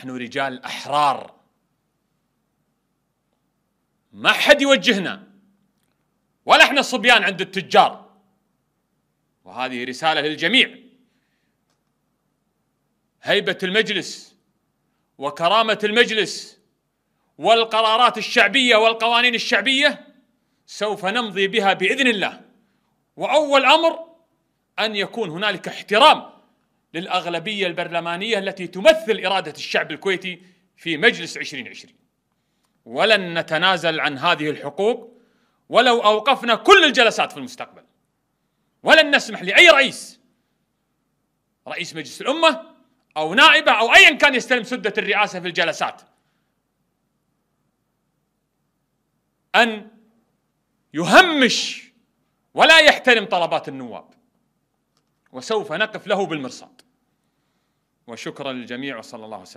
نحن رجال أحرار ما حد يوجهنا ولا احنا صبيان عند التجار وهذه رسالة للجميع هيبة المجلس وكرامة المجلس والقرارات الشعبية والقوانين الشعبية سوف نمضي بها بإذن الله وأول أمر أن يكون هنالك احترام للأغلبية البرلمانية التي تمثل إرادة الشعب الكويتي في مجلس 2020 ولن نتنازل عن هذه الحقوق ولو أوقفنا كل الجلسات في المستقبل ولن نسمح لأي رئيس رئيس مجلس الأمة أو نائبة أو أيا كان يستلم سدة الرئاسة في الجلسات أن يهمش ولا يحترم طلبات النواب وسوف نقف له بالمرصاد وشكرا للجميع وصلى الله وسلم